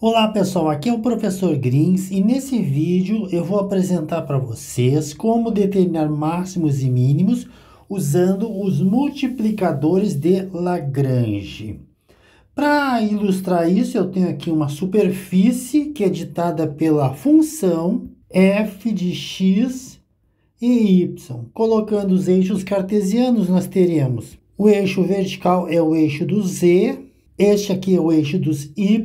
Olá pessoal, aqui é o professor Grins e nesse vídeo eu vou apresentar para vocês como determinar máximos e mínimos usando os multiplicadores de Lagrange. Para ilustrar isso, eu tenho aqui uma superfície que é ditada pela função f de x e y. Colocando os eixos cartesianos, nós teremos o eixo vertical é o eixo do z, este aqui é o eixo dos y,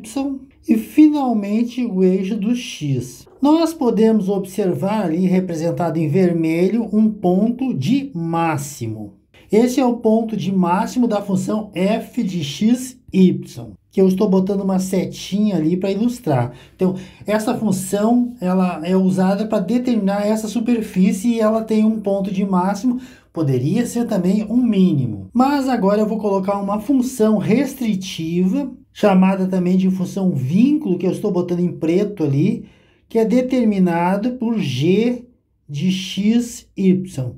e finalmente o eixo do X. Nós podemos observar ali representado em vermelho um ponto de máximo. Esse é o ponto de máximo da função f de x, y, que eu estou botando uma setinha ali para ilustrar. Então, essa função ela é usada para determinar essa superfície e ela tem um ponto de máximo, poderia ser também um mínimo. Mas agora eu vou colocar uma função restritiva chamada também de função vínculo, que eu estou botando em preto ali, que é determinado por g de x, y.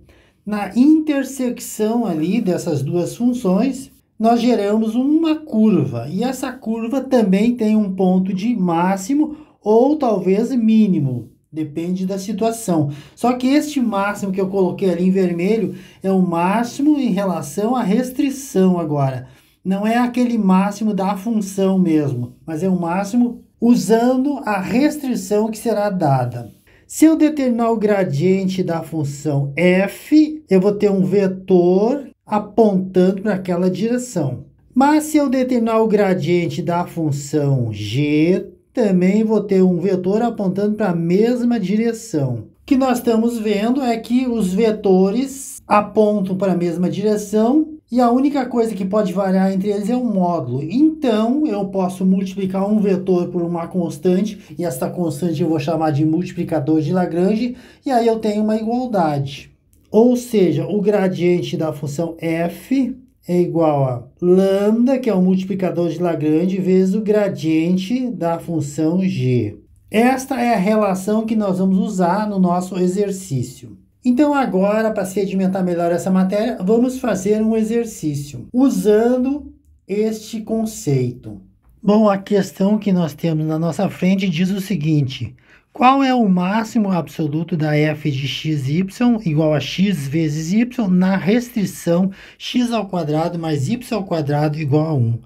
Na intersecção ali dessas duas funções, nós geramos uma curva, e essa curva também tem um ponto de máximo ou talvez mínimo, depende da situação. Só que este máximo que eu coloquei ali em vermelho é o máximo em relação à restrição agora. Não é aquele máximo da função mesmo, mas é o máximo usando a restrição que será dada. Se eu determinar o gradiente da função f, eu vou ter um vetor apontando para aquela direção. Mas se eu determinar o gradiente da função g, também vou ter um vetor apontando para a mesma direção. O que nós estamos vendo é que os vetores apontam para a mesma direção e a única coisa que pode variar entre eles é o módulo. Então, eu posso multiplicar um vetor por uma constante, e essa constante eu vou chamar de multiplicador de Lagrange, e aí eu tenho uma igualdade. Ou seja, o gradiente da função f é igual a lambda, que é o multiplicador de Lagrange, vezes o gradiente da função g. Esta é a relação que nós vamos usar no nosso exercício. Então, agora, para sedimentar melhor essa matéria, vamos fazer um exercício usando este conceito. Bom, a questão que nós temos na nossa frente diz o seguinte: qual é o máximo absoluto da f de xy igual a x vezes y na restrição x ao quadrado mais y ao quadrado igual a 1?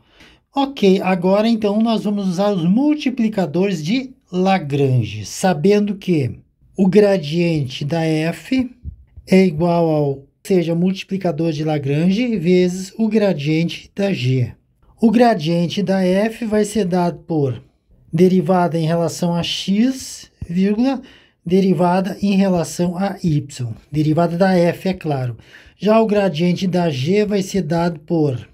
Ok, agora então nós vamos usar os multiplicadores de Lagrange, sabendo que o gradiente da f é igual ao, seja, multiplicador de Lagrange vezes o gradiente da g. O gradiente da f vai ser dado por derivada em relação a x, vírgula, derivada em relação a y. Derivada da f, é claro. Já o gradiente da g vai ser dado por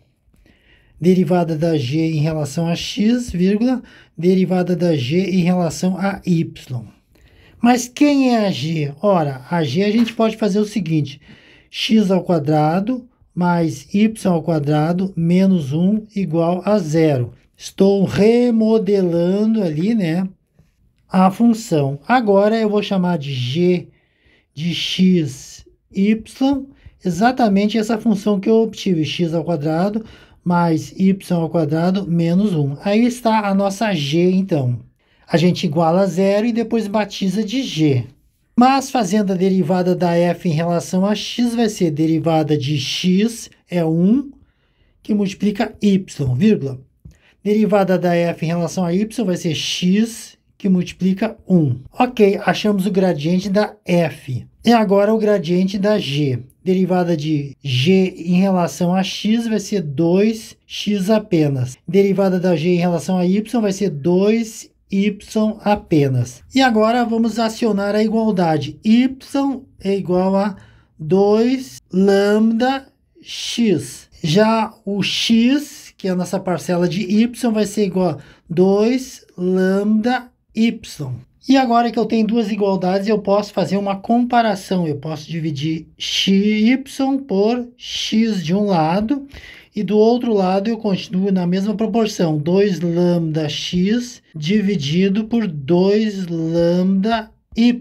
derivada da g em relação a x, vírgula, derivada da g em relação a y. Mas quem é a g? Ora, a g a gente pode fazer o seguinte: x ao quadrado mais y ao quadrado menos 1 igual a zero. Estou remodelando ali, né, a função. Agora eu vou chamar de g de x y exatamente essa função que eu obtive, x ao quadrado mais y ao quadrado menos 1. Aí está a nossa g então. A gente iguala a zero e depois batiza de g. Mas fazendo a derivada da f em relação a x vai ser derivada de x é 1 que multiplica y, vírgula. Derivada da f em relação a y vai ser x que multiplica 1. Ok, achamos o gradiente da f. E agora o gradiente da g. Derivada de g em relação a x vai ser 2x apenas. Derivada da g em relação a y vai ser 2 y apenas. E agora vamos acionar a igualdade. y é igual a 2 lambda x. Já o x, que é a nossa parcela de y, vai ser igual a 2 lambda y. E agora que eu tenho duas igualdades, eu posso fazer uma comparação. Eu posso dividir xy por x de um lado e do outro lado eu continuo na mesma proporção, 2 lambda x dividido por 2 lambda y.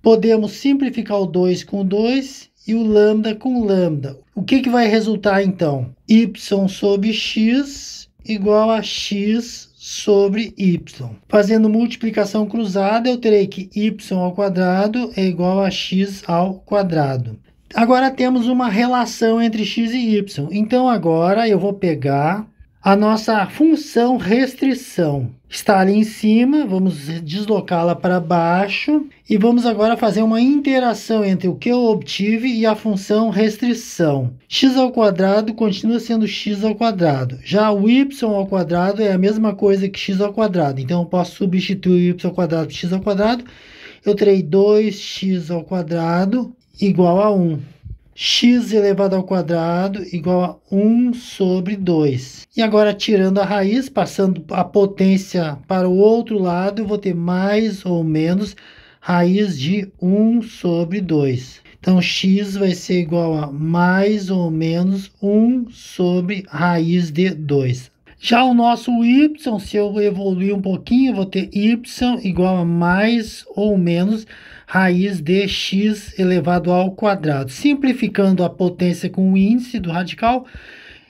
Podemos simplificar o 2 com 2 e o lambda com lambda. O que, que vai resultar então? y sobre x igual a x sobre y. Fazendo multiplicação cruzada, eu terei que y ao quadrado é igual a x ao quadrado. Agora temos uma relação entre x e y. Então agora eu vou pegar a nossa função restrição. Está ali em cima, vamos deslocá-la para baixo e vamos agora fazer uma interação entre o que eu obtive e a função restrição. x ao quadrado continua sendo x ao quadrado. Já o y ao quadrado é a mesma coisa que x ao quadrado. Então eu posso substituir y ao quadrado por x ao quadrado. Eu terei 2x ao quadrado igual a 1. x elevado ao quadrado igual a 1 sobre 2. E agora, tirando a raiz, passando a potência para o outro lado, eu vou ter mais ou menos raiz de 1 sobre 2. Então, x vai ser igual a mais ou menos 1 sobre raiz de 2. Já o nosso y, se eu evoluir um pouquinho, eu vou ter y igual a mais ou menos raiz de x elevado ao quadrado. Simplificando a potência com o índice do radical,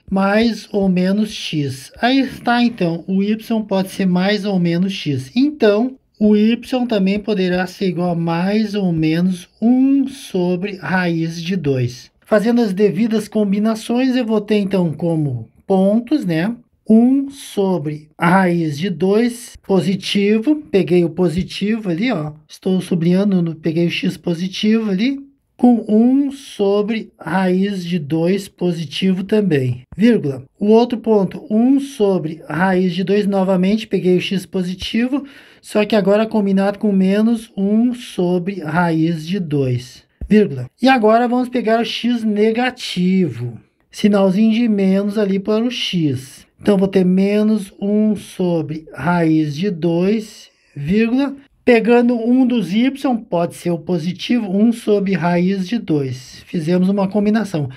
mais ou menos x. Aí está então, o y pode ser mais ou menos x. Então, o y também poderá ser igual a mais ou menos 1 sobre raiz de 2. Fazendo as devidas combinações, eu vou ter então como pontos, né? 1 sobre a raiz de 2 positivo, peguei o positivo ali, ó, estou sublinhando, peguei o x positivo ali, com 1 sobre a raiz de 2 positivo também, vírgula. O outro ponto, 1 sobre a raiz de 2, novamente peguei o x positivo, só que agora combinado com menos 1 sobre a raiz de 2, vírgula. E agora vamos pegar o x negativo, sinalzinho de menos ali para o x. Então, vou ter menos 1 sobre raiz de 2, vírgula. Pegando um dos y, pode ser o positivo, 1 sobre raiz de 2. Fizemos uma combinação.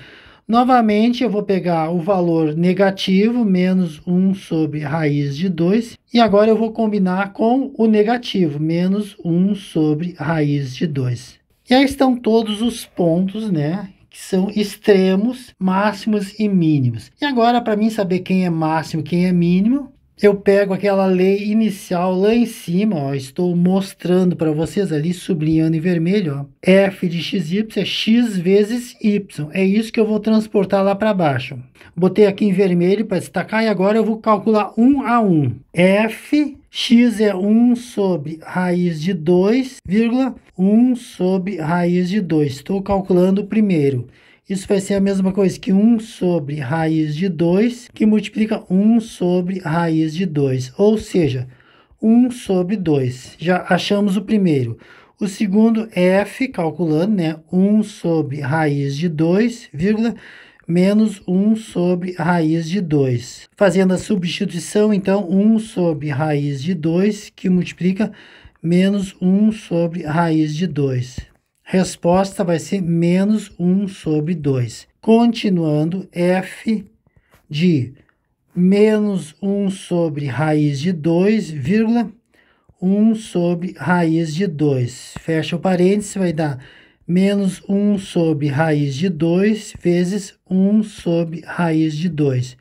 Novamente, eu vou pegar o valor negativo, menos 1 sobre raiz de 2. E agora eu vou combinar com o negativo, menos 1 sobre raiz de 2. E aí estão todos os pontos né, que são extremos, máximos e mínimos. E agora, para mim saber quem é máximo e quem é mínimo, eu pego aquela lei inicial lá em cima, ó, estou mostrando para vocês ali, sublinhando em vermelho, ó, f de xy é x vezes y, é isso que eu vou transportar lá para baixo. Botei aqui em vermelho para destacar e agora eu vou calcular 1 um a 1. Um. f x é 1 sobre raiz de 2, vírgula 1 sobre raiz de 2. Estou calculando o primeiro. Isso vai ser a mesma coisa que 1 sobre raiz de 2, que multiplica 1 sobre raiz de 2. Ou seja, 1 sobre 2. Já achamos o primeiro. O segundo, é f, calculando, né? 1 sobre raiz de 2, vírgula menos 1 sobre raiz de 2. Fazendo a substituição, então, 1 sobre raiz de 2, que multiplica menos 1 sobre raiz de 2. Resposta vai ser menos 1 sobre 2. Continuando, f de menos 1 sobre raiz de 2, vírgula, 1 sobre raiz de 2. Fecha o parênteses, vai dar menos 1 sobre raiz de 2 vezes 1 sobre raiz de 2,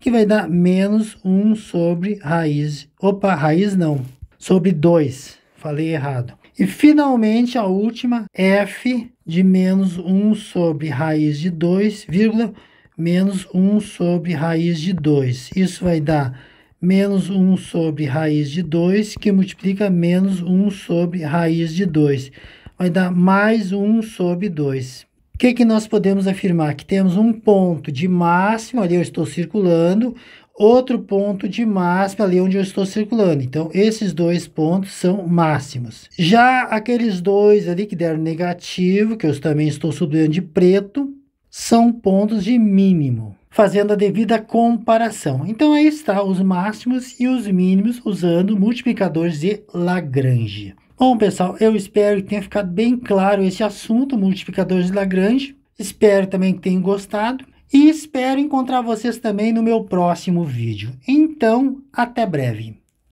que vai dar menos 1 sobre raiz, opa, raiz não, sobre 2, falei errado. E finalmente a última, f de menos 1 sobre raiz de 2, vírgula, menos 1 sobre raiz de 2. Isso vai dar menos 1 sobre raiz de 2, que multiplica menos 1 sobre raiz de 2 vai dar mais 1 sobre 2. O que, que nós podemos afirmar? Que temos um ponto de máximo, ali eu estou circulando, outro ponto de máximo ali onde eu estou circulando. Então, esses dois pontos são máximos. Já aqueles dois ali que deram negativo, que eu também estou sublinhando de preto, são pontos de mínimo, fazendo a devida comparação. Então, aí está os máximos e os mínimos usando multiplicadores de Lagrange. Bom, pessoal, eu espero que tenha ficado bem claro esse assunto, multiplicadores de Lagrange. Espero também que tenham gostado e espero encontrar vocês também no meu próximo vídeo. Então, até breve.